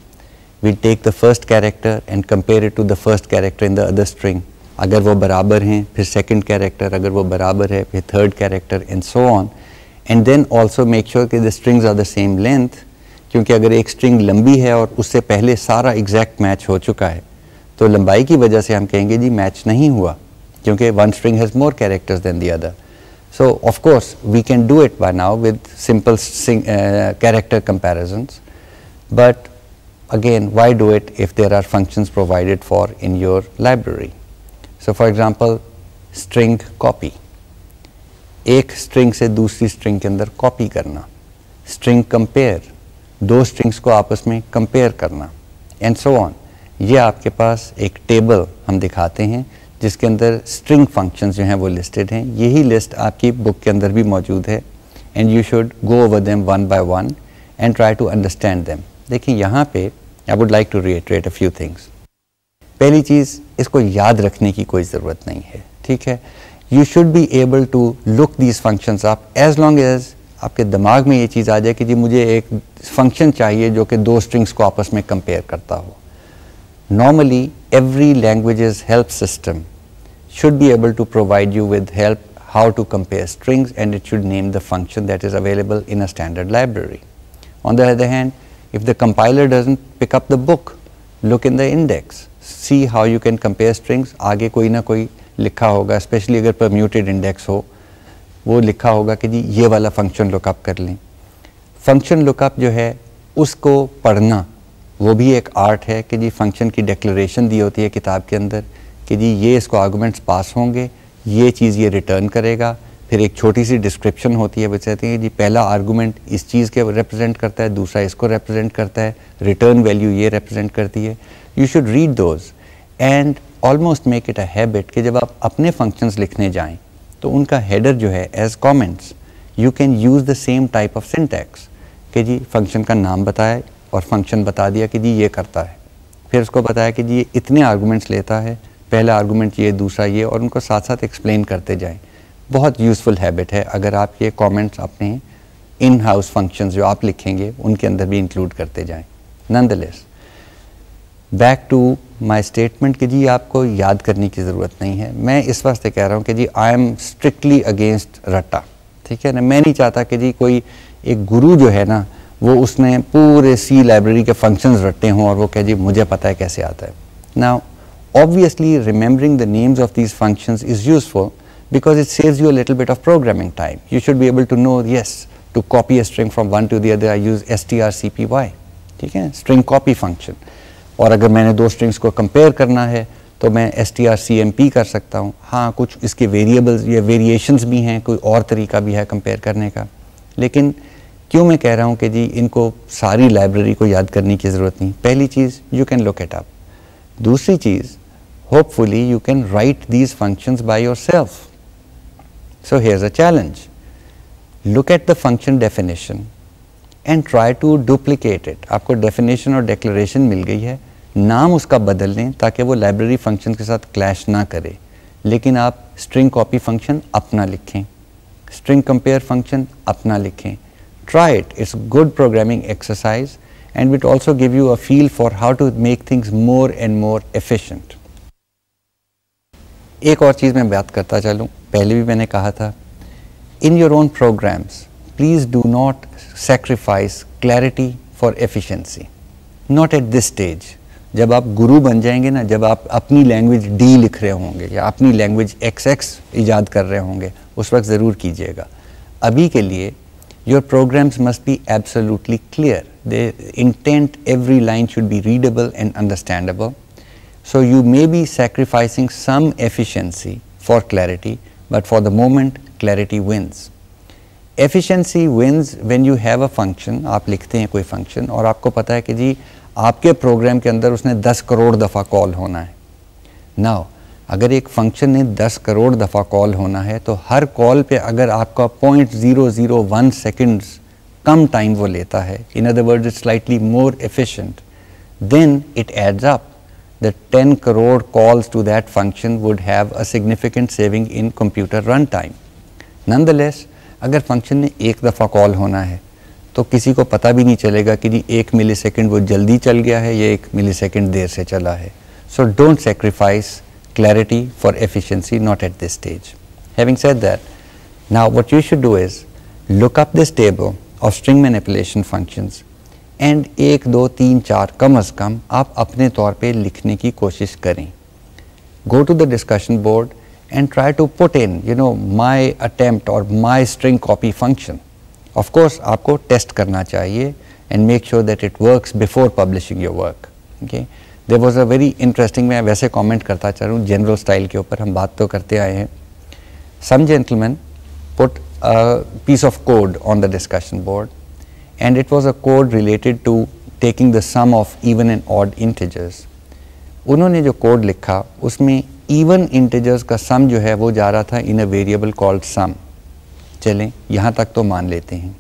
we take the first character and compare it to the first character in the other string अगर वो बराबर हैं फिर सेकंड कैरेक्टर अगर वो बराबर है फिर third character and so on and then also make sure कि the strings are the same length क्योंकि अगर एक स्ट्रिंग लंबी है और उससे पहले सारा एग्जैक्ट मैच हो चुका है तो लंबाई की वजह से हम कहेंगे जी मैच नहीं हुआ क्योंकि one string has more characters than the other So of course we can do it by now with simple sing, uh, character comparisons, but again why do it if there are functions provided for in your library? So for example string copy, एक string से दूसरी string के अंदर copy करना, string compare, दो strings को आपस में compare करना, and so on. ये आपके पास एक table हम दिखाते हैं जिसके अंदर स्ट्रिंग फंक्शंस जो हैं वो लिस्टेड हैं यही लिस्ट आपकी बुक के अंदर भी मौजूद है and you should go over them one by one and try to understand them देखिए यहाँ पे I would like to reiterate a few things पहली चीज़ इसको याद रखने की कोई ज़रूरत नहीं है ठीक है you should be able to look these functions आप एज लॉन्ग एज आपके दिमाग में ये चीज़ आ जाए कि जी मुझे एक फंक्शन चाहिए जो कि दो स्ट्रिंग्स को आपस में कंपेयर करता हो normally every language help system should be able to provide you with help how to compare strings and it should name the function that is available in a standard library. On the other hand, if the compiler doesn't pick up the book, look in the index, see how you can compare strings, Aage koi na koi likha hoga, especially अगर permuted index ho, wo likha hoga ki ye wala function function lookup कर लें function lookup जो है उसको पढ़ना वो भी एक आर्ट है कि जी फंक्शन की डिक्लेरेशन दी होती है किताब के अंदर कि जी ये इसको आर्गूमेंट्स पास होंगे ये चीज़ ये रिटर्न करेगा फिर एक छोटी सी डिस्क्रिप्शन होती है वो कहते हैं जी पहला आर्गूमेंट इस चीज़ के रिप्रेजेंट करता है दूसरा इसको रिप्रेजेंट करता है रिटर्न वैल्यू ये रिप्रेजेंट करती है you should read those and almost make it a habit कि जब आप अपने फंक्शंस लिखने जाएं तो उनका हेडर जो है as comments you can use the same type of syntax कि जी फंक्शन का नाम बताए और फंक्शन बता दिया कि जी ये करता है फिर उसको बताया कि जी ये इतने आर्गूमेंट्स लेता है पहला आर्गूमेंट ये दूसरा ये और उनको साथ साथ एक्सप्लेन करते जाएँ बहुत यूज़फुल हैबिट है अगर आप ये कॉमेंट्स अपने इन हाउस फंक्शन जो आप लिखेंगे उनके अंदर भी इंक्लूड करते जाएं let's back to my statement कि जी आपको याद करने की ज़रूरत नहीं है मैं इस वास्ते कह रहा हूँ कि जी आई एम स्ट्रिक्टली अगेंस्ट रट्टा ठीक है ना मैं नहीं चाहता कि जी कोई एक गुरु जो है ना वो उसने पूरे सी लाइब्रेरी के फंक्शंस रटे हों और वो कह जी मुझे पता है कैसे आता है ना obviously remembering the names of these functions is useful because it saves you a little bit of programming time. You should be able to know, yes, to copy a string from one to the other, I use strcpy, ठीक है string copy function. और अगर मैंने दो strings को compare करना है तो मैं strcmp कर सकता हूँ हाँ कुछ इसके variables या variations भी हैं कोई और तरीका भी है compare करने का लेकिन क्यों मैं कह रहा हूँ कि जी इनको सारी library को याद करने की ज़रूरत नहीं पहली चीज़ you can look it up. दूसरी चीज़ hopefully you can write these functions by yourself. So here's a challenge. Look at the function definition and try to duplicate it. Aapko definition or declaration mil gayi hai. Naam uska badal lein taaki wo library function ke sath clash na kare. Lekin aap string copy function apna likhein. String compare function apna likhein. Try it. It's good programming exercise and it also give you a feel for how to make things more and more efficient. एक और चीज़ मैं बात करता चलूँ पहले भी मैंने कहा था in your own programs please do not sacrifice clarity for efficiency not at this stage जब आप गुरु बन जाएंगे ना जब आप अपनी लैंग्वेज डी लिख रहे होंगे या अपनी लैंग्वेज एक्स एक्स ईजाद कर रहे होंगे उस वक्त ज़रूर कीजिएगा अभी के लिए your programs must be absolutely clear the intent every line should be readable and understandable So, you may be sacrificing some efficiency for clarity, but for the moment clarity wins. Efficiency wins when you have a function, आप लिखते हैं कोई function और आपको पता है कि जी आपके प्रोग्राम के अंदर उसने 10 करोड़ दफ़ा कॉल होना है नाउ अगर एक फंक्शन ने 10 करोड़ दफ़ा कॉल होना है तो हर कॉल पे अगर आपका point zero zero one seconds कम टाइम वो लेता है in other word is slightly more efficient than it adds up the 10 crore calls to that function would have a significant saving in computer run time. Nonetheless, अगर function ने एक दफ़ा call होना है तो किसी को पता भी नहीं चलेगा कि जी एक मिली सेकेंड वो जल्दी चल गया है या एक मिली सेकेंड देर से चला है so don't sacrifice clarity for efficiency not at this stage having said that now what you should do is look up this table of string manipulation functions and एक दो तीन चार कम अज़ कम आप अपने तौर पे लिखने की कोशिश करें go to the discussion board and try to put in you know my attempt और my string copy function of course आपको टेस्ट करना चाहिए and make sure that it work before publishing your work okay there was a very interesting मैं वैसे comment करता चाह रहा हूँ जनरल स्टाइल के ऊपर हम बात तो करते आए हैं some gentleman put piece of code on the discussion board and it was a code related to taking the sum of even and odd integers. उन्होंने जो कोड लिखा उसमें इवन इंटेजर्स का सम जो है वो जा रहा था इन अ वेरिएबल कॉल्ड सम चलें यहाँ तक तो मान लेते हैं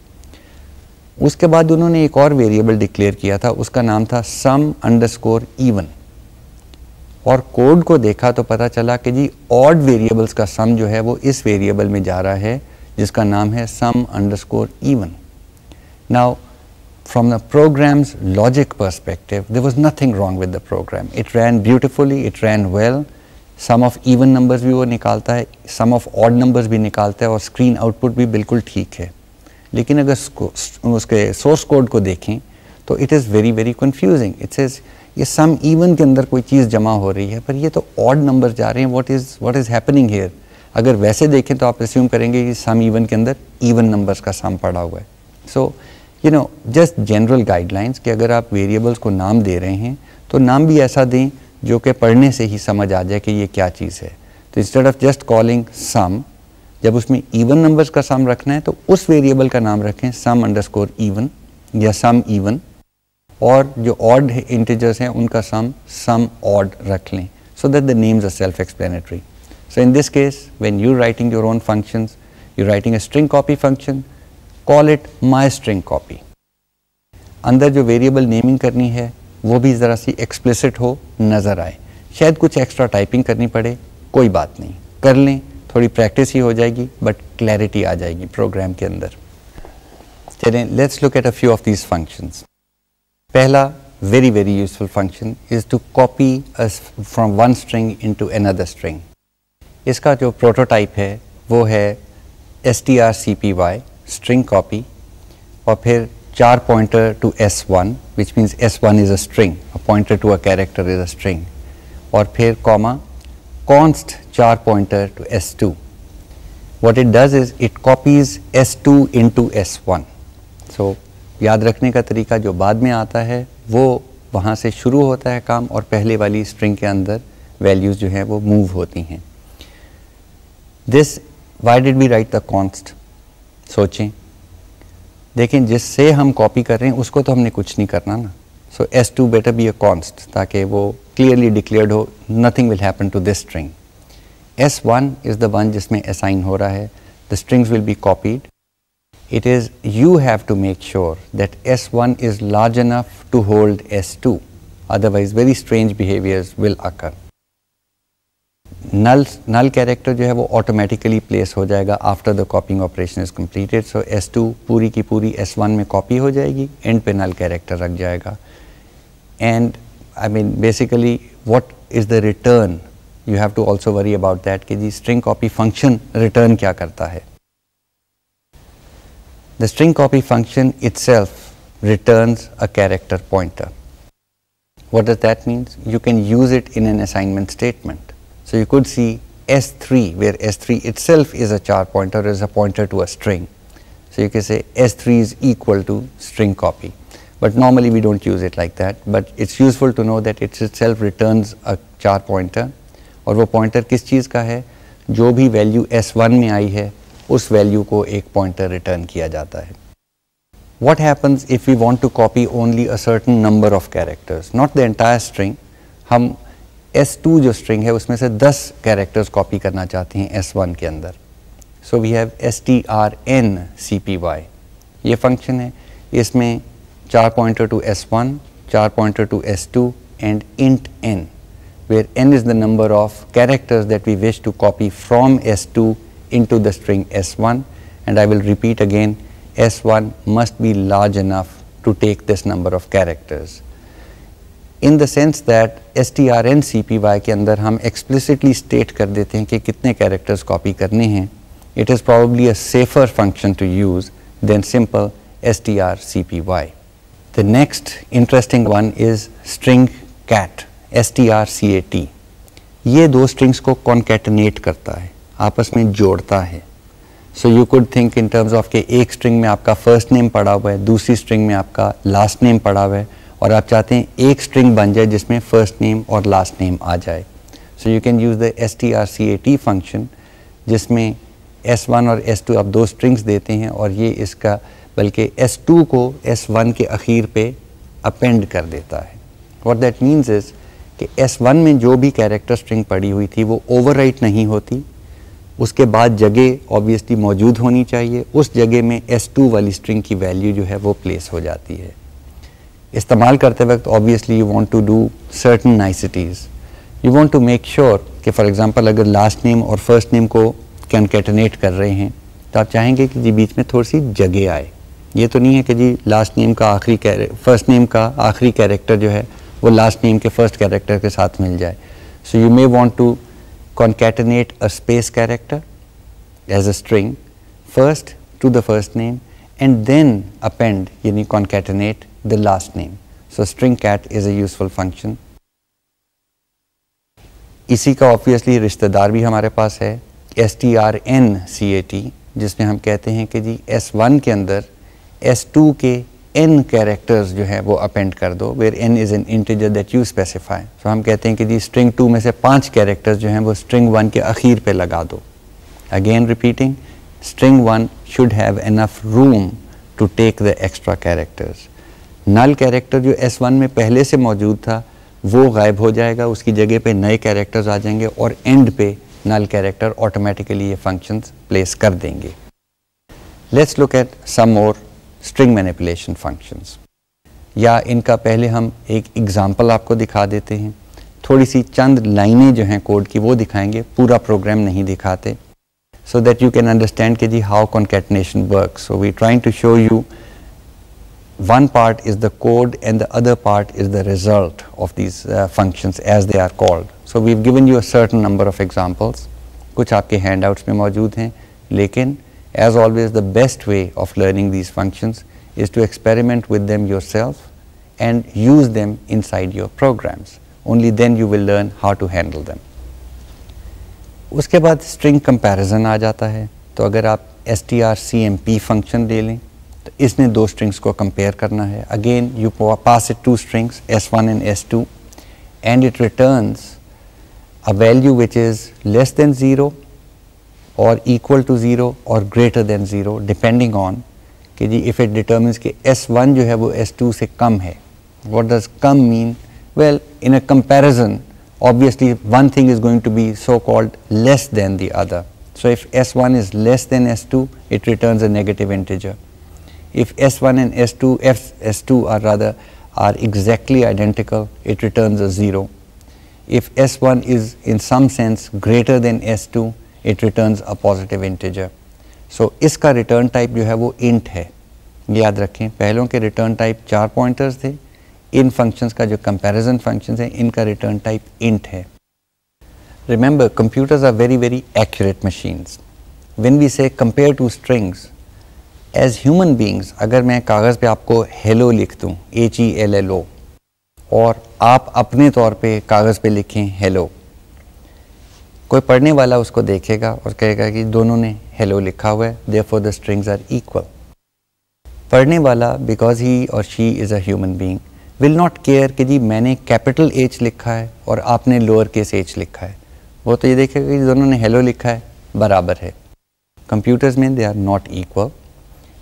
उसके बाद उन्होंने एक और वेरिएबल डिक्लेयर किया था उसका नाम था सम अंडरस्कोर इवन और कोड को देखा तो पता चला कि जी ऑड वेरिएबल्स का सम जो है वो इस वेरिएबल में जा रहा है जिसका नाम है sum underscore even Now, from the program's logic perspective, there was nothing wrong with the program. It ran beautifully, it ran well. Sum of even numbers भी वो निकालता है सम ऑफ ऑड नंबर्स भी निकालता है और स्क्रीन आउटपुट भी बिल्कुल ठीक है लेकिन अगर उसके सोर्स कोड को देखें तो it is very very confusing it's is ये सम इवन के अंदर कोई चीज़ जमा हो रही है पर ये तो ऑड नंबर जा रहे हैं what is what is happening here अगर वैसे देखें तो आप एस्यूम करेंगे कि सम इवन के अंदर इवन नंबर्स का सम पड़ा हुआ है so so, you know just general guidelines कि अगर आप वेरिएबल्स को नाम दे रहे हैं तो नाम भी ऐसा दें जो कि पढ़ने से ही समझ आ जाए कि ये क्या चीज़ है तो instead of just calling sum जब उसमें इवन नंबर्स का सम रखना है तो उस वेरिएबल का नाम रखें सम अंडरस्कोर इवन या सम इवन और जो ऑड इंटीजर्स हैं उनका सम सम ऑड रख लें so that the names are self explanatory so in this case when you writing your own functions you writing a string copy function call it my string copy अंदर जो variable naming करनी है वो भी ज़रा सी explicit हो नज़र आए शायद कुछ एक्स्ट्रा टाइपिंग करनी पड़े कोई बात नहीं कर लें थोड़ी प्रैक्टिस ही हो जाएगी बट क्लैरिटी आ जाएगी प्रोग्राम के अंदर चलें let's look at a few of these functions पहला very very useful function is to copy from one string into another string इसका जो प्रोटोटाइप है वो है S T R C P Y string copy और फिर char pointer to S one which means S one is a string a pointer to a character is a string और फिर comma const char pointer to S2. What it does is it copies S2 into S1. So याद रखने का तरीका जो बाद में आता है वो वहाँ से शुरू होता है काम और पहले वाली स्ट्रिंग के अंदर वैल्यूज़ जो हैं वो मूव होती हैं this why did we write the const सोचें लेकिन जिससे हम कॉपी कर रहे हैं उसको तो हमने कुछ नहीं करना ना so S two better be a const ताकि वो क्लियरली डिक्लेयर्ड हो nothing will happen to this string S one is the one जिसमें असाइन हो रहा है the strings will be copied it is you have to make sure that S one is large enough to hold S two otherwise very strange behaviours will occur null null character जो है वो automatically place हो जाएगा after the copying operation is completed so S two पूरी की पूरी S one में copy हो जाएगी एंड पे नल कैरेक्टर रख जाएगा and I mean basically what is the return you have to also worry about that कि जी स्ट्रिंग कॉपी फंक्शन रिटर्न क्या करता है the string copy function itself return a character pointer what does that means you can use it in an assignment statement So, you could see S 3 where S 3 itself is a char pointer is a pointer to a string. So, you can say S 3 is equal to string copy, but normally we do not use it like that, but it is useful to know that it itself returns a char pointer or a pointer. किस चीज़ का है जो भी value s S1 में आई है उस value को एक pointer return किया जाता है what happens if we want to copy only a certain number of characters not the entire string hum S two जो स्ट्रिंग है उसमें से दस कैरेक्टर्स कॉपी करना चाहते हैं एस वन के अंदर so we have S T R N C P Y ये फंक्शन है इसमें char pointer to S one char pointer to S two and int N where N is the number of characters that we wish to copy from S two into the string S one and I will repeat again S one must be large enough to take this number of characters in the sense that S T R N C P Y के अंदर हम explicitly state कर देते हैं कि कितने characters copy करने हैं it is probably a safer function to use than simple S T R C P Y the next interesting one is string cat S T R C A T ये दो strings को concatenate करता है आपस में जोड़ता है so you could think in terms of के एक स्ट्रिंग में आपका फर्स्ट नेम पड़ा हुआ है दूसरी स्ट्रिंग में आपका लास्ट नेम पड़ा हुआ है और आप चाहते हैं एक स्ट्रिंग बन जाए जिसमें फ़र्स्ट नेम और लास्ट नेम आ जाए so you can use the S T R C A T function जिसमें एस वन और एस टू आप दो स्ट्रिंग्स देते हैं और ये इसका बल्कि एस टू को एस वन के अखीर पे अपेंड कर देता है और दैट मीन्स इज़ कि एस वन में जो भी कैरेक्टर स्ट्रिंग पड़ी हुई थी वो ओवर नहीं होती उसके बाद जगह ऑब्वियसली मौजूद होनी चाहिए उस जगह में एस टू वाली स्ट्रिंग की वैल्यू जो है वो प्लेस हो जाती है इस्तेमाल करते वक्त obviously you want to do certain niceties you want to make sure कि फॉर एग्जांपल अगर लास्ट नेम और फर्स्ट नेम को कैनकेटनेट कर रहे हैं तो आप चाहेंगे कि जी बीच में थोड़ी सी जगह आए ये तो नहीं है कि जी लास्ट नेम का आखिरी फर्स्ट नेम का आखिरी कैरेक्टर जो है वो लास्ट नेम के फर्स्ट कैरेक्टर के साथ मिल जाए so you may want to concatenate a space character as a string first to the first name and then append यानी concatenate the last name. So, string cat is a useful function. इसी का obviously रिश्तेदार भी हमारे पास है S T R N C A T जिसमें हम कहते हैं कि जी एस वन के अंदर एस टू के एन कैरेक्टर्स जो है वो अपेंड कर दो where N is an integer that you specify so हम कहते हैं कि जी स्ट्रिंग टू में से पांच कैरेक्टर्स जो हैं वो स्ट्रिंग वन के अखीर पे लगा दो again repeating string one should have enough room to take the extra characters null character जो एस वन में पहले से मौजूद था वो गायब हो जाएगा उसकी जगह पे नए कैरेक्टर्स आ जाएंगे और एंड पे नल कैरेक्टर ऑटोमेटिकली ये फंक्शंस प्लेस कर देंगे let's look at some more string manipulation functions या इनका पहले हम एक एग्ज़ाम्पल आपको दिखा देते हैं थोड़ी सी चंद लाइनें जो हैं कोड की वो दिखाएंगे पूरा प्रोग्राम नहीं दिखाते so that you can understand के जी how concatenation work so we trying to show you one part is the code and the other part is the result of these uh, functions as they are called. So we've given you a certain number of examples, कुछ आपके handouts में मौजूद हैं लेकिन as always the best way of learning these functions is to experiment with them yourself and use them inside your programs. Only then you will learn how to handle them. उसके बाद string comparison आ जाता है तो अगर आप strcmp function. तो इसने दो स्ट्रिंग्स को कंपेयर करना है again you pass it two strings S one and S two and it returns a value which is less than zero और इक्वल टू ज़ीरो और greater than zero depending on कि जी if it determine कि S one जो है वो S two से कम है वॉट डज कम mean well in a comparison obviously thing is going to be so called less than less other so if S one is less than S two it returns a negative integer if S1 and S2, F, S2 are rather are exactly identical, it returns a 0. If S1 is in some sense greater than S2, it returns a positive integer. So, iska return type you have wo int hai. Yaad rakhein, pehlon ke return type char pointers the. In functions ka jo comparison functions in inka return type int hai. Remember, computers are very, very accurate machines. When we say compare two strings, as human beings अगर मैं कागज़ पे आपको hello लिख दूँ H E L L O और आप अपने तौर पे कागज़ पे लिखें हेलो कोई पढ़ने वाला उसको देखेगा और कहेगा कि दोनों ने हेलो लिखा हुआ है therefore the strings are equal पढ़ने वाला बिकॉज ही और she is a human being will not care कि जी मैंने कैपिटल एच लिखा है और आपने लोअर केस एच लिखा है वो तो ये देखेगा कि दोनों ने हेलो लिखा है बराबर है कंप्यूटर्स में they are not equal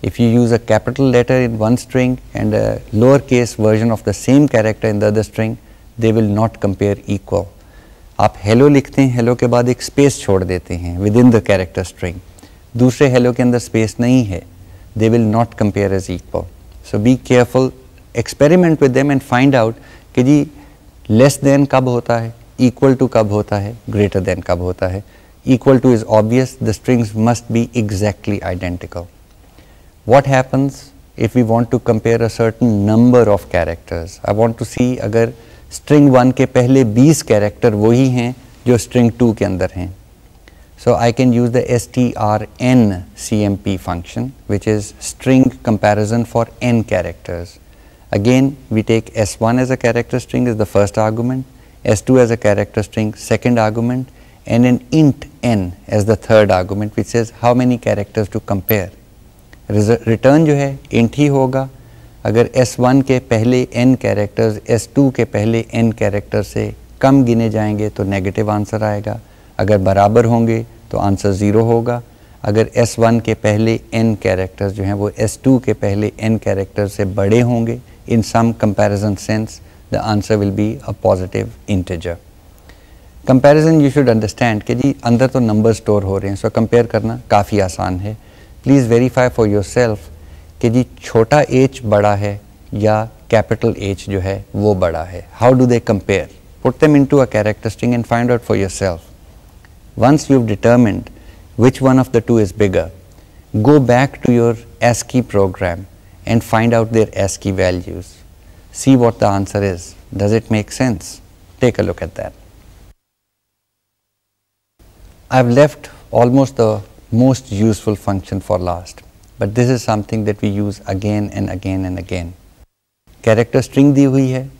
if you use a capital letter in one string and a lowercase version of the same character in the other string, they will not compare equal. आप hello लिखते हैं hello के बाद एक space छोड़ देते हैं within the character string. दूसरे hello के अंदर space नहीं They will not compare as equal. So be careful. Experiment with them and find out कि जी less than कब होता है equal to कब होता है greater than कब होता है equal to is obvious the strings must be exactly identical what happens if we want to compare a certain number of characters I want to see अगर string 1 के पहले 20 character वही हैं जो string 2 के अंदर हैं So I can use the strncmp function which is string comparison for n characters. Again we take s1 as a character string as the first argument, s2 as a character string second argument and an int n as the third argument which says how many characters to compare. Return जो है int ही होगा अगर S1 के पहले n characters S2 के पहले n character से कम गिने जाएंगे तो नेगेटिव आंसर आएगा अगर बराबर होंगे तो आंसर ज़ीरो होगा अगर S1 के पहले n कैरेक्टर्स जो हैं वो S2 के पहले n कैरेक्टर से बड़े होंगे in some comparison sense the answer will be a positive integer comparison you should understand कि जी अंदर तो नंबर स्टोर हो रहे हैं सो so कंपेयर करना काफ़ी आसान है please verify for yourself कि जी छोटा एच बड़ा है या कैपिटल एच जो है वो बड़ा है how do they compare put them into a character string and find out for yourself once you which one of the two is bigger, go back to your ASCII program and find out their ASCII values. See what the answer is. Does it make sense? Take a look at that. I've left almost the most useful function for last. But this is something that we use again and again and again. Character string दी हुई है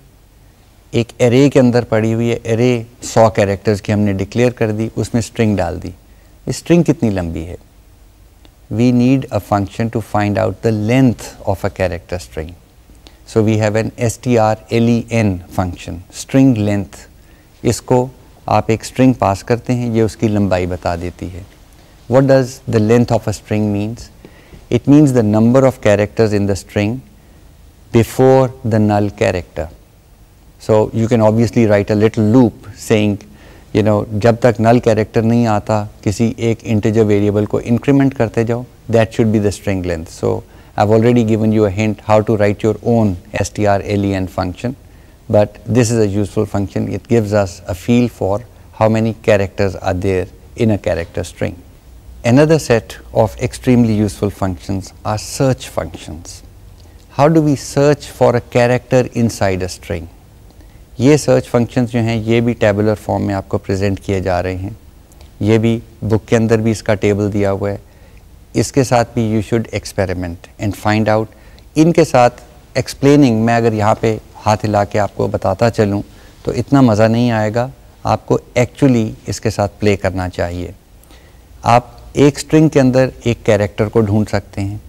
एक array के अंदर पड़ी हुई है array 100 characters की हमने डिक्लेयर कर दी उसमें स्ट्रिंग डाल दी स्ट्रिंग कितनी लंबी है we need a function to find out the length of a character string. So we have an strlen function, string length. इसको आप एक string पास करते हैं ये उसकी लंबाई बता देती है What does the length of a string means? It means the number of characters in the string before the null character. So you can obviously write a little loop saying you know jab tak null character nahi aata, kisi ek integer variable ko increment karte जाओ that should be the string length. So I've already given you a hint how to write your own strlen function but this is a useful function. It gives us a feel for how many characters are there in a character string. Another set of extremely useful functions are search functions. How do we search for a character inside a string? ये search functions जो हैं ये भी tabular form में आपको present किए जा रहे हैं ये भी बुक के अंदर भी इसका टेबल दिया हुआ है इसके साथ भी you should experiment and find out इनके साथ एक्सप्लेनिंग मैं अगर यहाँ पे हाथ हिला के आपको बताता चलूँ तो इतना मज़ा नहीं आएगा आपको एक्चुअली इसके साथ प्ले करना चाहिए आप एक स्ट्रिंग के अंदर एक कैरेक्टर को ढूंढ सकते हैं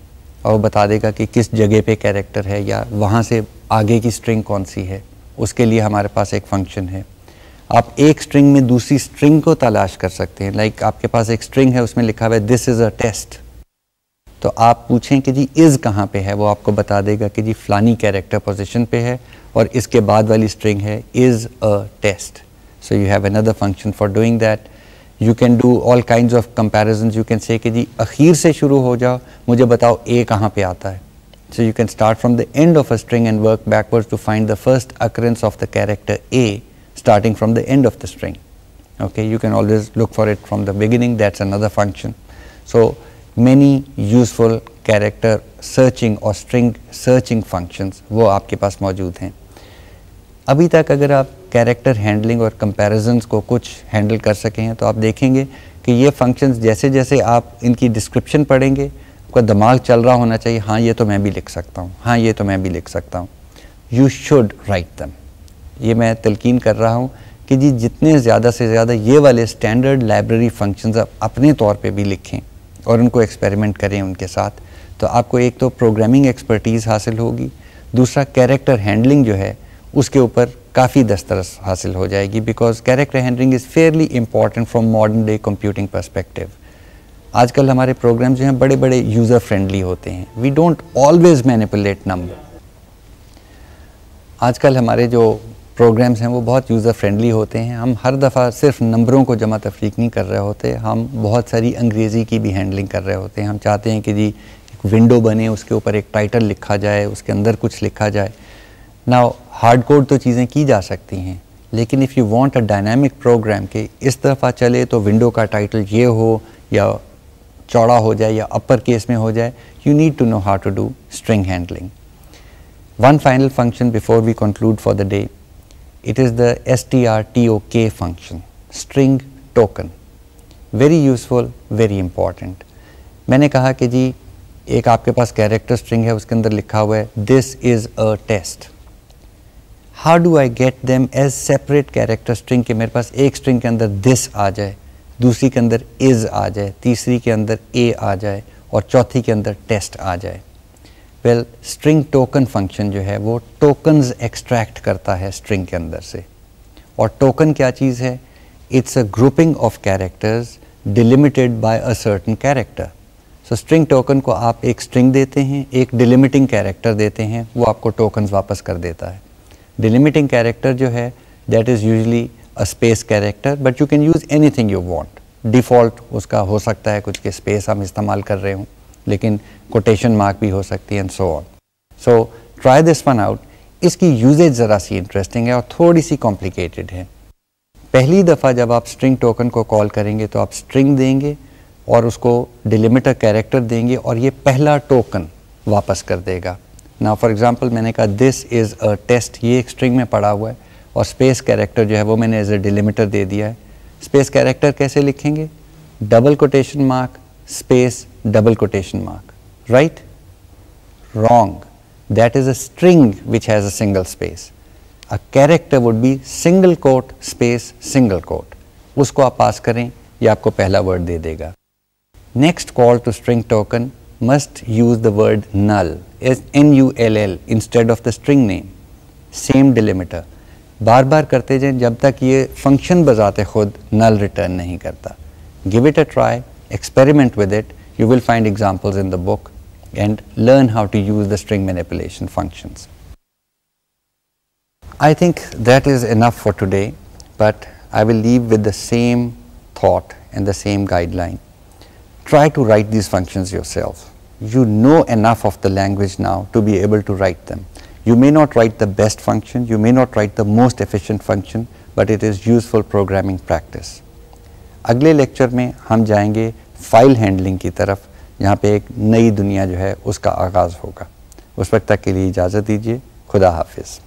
और बता देगा कि किस जगह पे कैरेक्टर है या वहाँ से आगे की स्ट्रिंग कौन सी है उसके लिए हमारे पास एक फंक्शन है आप एक स्ट्रिंग में दूसरी स्ट्रिंग को तलाश कर सकते हैं लाइक like आपके पास एक स्ट्रिंग है उसमें लिखा हुआ है दिस इज़ अ टेस्ट तो आप पूछें कि जी इज़ कहाँ पे है वो आपको बता देगा कि जी फ़लानी कैरेक्टर पोजिशन पे है और इसके बाद वाली स्ट्रिंग है is a test so you have another function for doing that you can do all kind of comparison you can say जी अखीर से शुरू हो जाओ मुझे बताओ ए कहाँ पे आता है so you can start from the end of a string and work backward to find the first occurrence of the character A starting from the end of the string okay you can always look for it from the beginning that's another function so many useful character searching और string searching functions वो आपके पास मौजूद हैं अभी तक अगर आप character handling और कंपैरिजन्स को कुछ हैंडल कर सके हैं तो आप देखेंगे कि ये फंक्शंस जैसे जैसे आप इनकी डिस्क्रिप्शन पढ़ेंगे आपका दिमाग चल रहा होना चाहिए हाँ ये तो मैं भी लिख सकता हूँ हाँ ये तो मैं भी लिख सकता हूँ यू शुड राइट दम ये मैं तलकिन कर रहा हूँ कि जी जितने ज़्यादा से ज़्यादा ये वाले स्टैंडर्ड लाइब्रेरी फंक्शंस आप अपने तौर पे भी लिखें और उनको एक्सपेरिमेंट करें उनके साथ तो आपको एक तो प्रोग्रामिंग एक्सपर्टीज़ हासिल होगी दूसरा कैरेक्टर हैंडलिंग जो है उसके ऊपर काफ़ी दस्तरस हासिल हो जाएगी because character handling is fairly important from modern day computing perspective आजकल हमारे प्रोग्राम जो हैं बड़े बड़े यूज़र फ्रेंडली होते हैं we don't always manipulate number आजकल हमारे जो प्रोग्राम्स हैं वो बहुत यूज़र फ्रेंडली होते हैं हम हर दफ़ा सिर्फ नंबरों को जमा तफरीक नहीं कर रहे होते हम बहुत सारी अंग्रेज़ी की भी हैंडलिंग कर रहे होते हैं हम चाहते हैं कि जी एक विंडो बने उसके ऊपर एक टाइटल लिखा जाए उसके अंदर कुछ लिखा जाए ना हार्ड कोड तो चीज़ें की जा सकती हैं लेकिन if you want a dynamic program कि इस दफ़ा चले तो विंडो का टाइटल ये हो या चौड़ा हो जाए या अपर केस में हो जाए you need to know how to do string handling one final function before we conclude for the day it is the S T R T O K function string token very useful very important मैंने कहा कि जी एक आपके पास character string है उसके अंदर लिखा हुआ है this is a test how do I get them as separate character string के मेरे पास एक स्ट्रिंग के अंदर दिस आ जाए दूसरी के अंदर इज़ आ जाए तीसरी के अंदर ए आ जाए और चौथी के अंदर टेस्ट आ जाए वेल स्ट्रिंग टोकन फंक्शन जो है वो टोकन्स एक्सट्रैक्ट करता है स्ट्रिंग के अंदर से और टोकन क्या चीज़ है it's a grouping of characters delimited by a certain character so string token को आप एक स्ट्रिंग देते हैं एक डिलिमिटिंग कैरेक्टर देते हैं वो आपको टोकन्स वापस कर देता है डिलिमिटिंग कैरेक्टर जो है that is usually a space character but you can use anything you want default उसका हो सकता है कुछ के स्पेस हम इस्तेमाल कर रहे हों लेकिन कोटेशन मार्क भी हो सकती है and so on so try this one out इसकी यूजेज ज़रा सी इंटरेस्टिंग है और थोड़ी सी कॉम्प्लिकेटेड है पहली दफ़ा जब आप स्ट्रिंग टोकन को कॉल करेंगे तो आप स्ट्रिंग देंगे और उसको डिलिमिटर कैरेक्टर देंगे और ये पहला टोकन वापस कर देगा ना फॉर एग्ज़ाम्पल मैंने कहा दिस इज़ अ टेस्ट ये एक स्ट्रिंग में पड़ा हुआ है और स्पेस कैरेक्टर जो है वो मैंने एज अ डिलिमिटर दे दिया है स्पेस कैरेक्टर कैसे लिखेंगे double quotation mark space double quotation mark right wrong that is a string which has a single space. A character would be single quote space single उसको आप पास करें यह आपको पहला वर्ड दे देगा next call to string token must use the word null as N-U-L-L instead of the string name. Same delimiter. Bar bar करते जाएं जब तक ये function बजाते खुद null return नहीं करता Give it a try. experiment with it, you will find examples in the book and learn how to use the string manipulation functions. I think that is enough for today, but I will leave with the same thought and the same guideline. Try to write these functions yourself you know enough of the language now to be able to write them. You may not write the best function, you may not write the most efficient function, but it is useful programming practice. अगले lecture में हम जाएंगे file handling की तरफ यहाँ पे एक नई दुनिया जो है उसका आगाज़ होगा उस वक्त तक के लिए इजाज़त दीजिए खुदा हाफिज़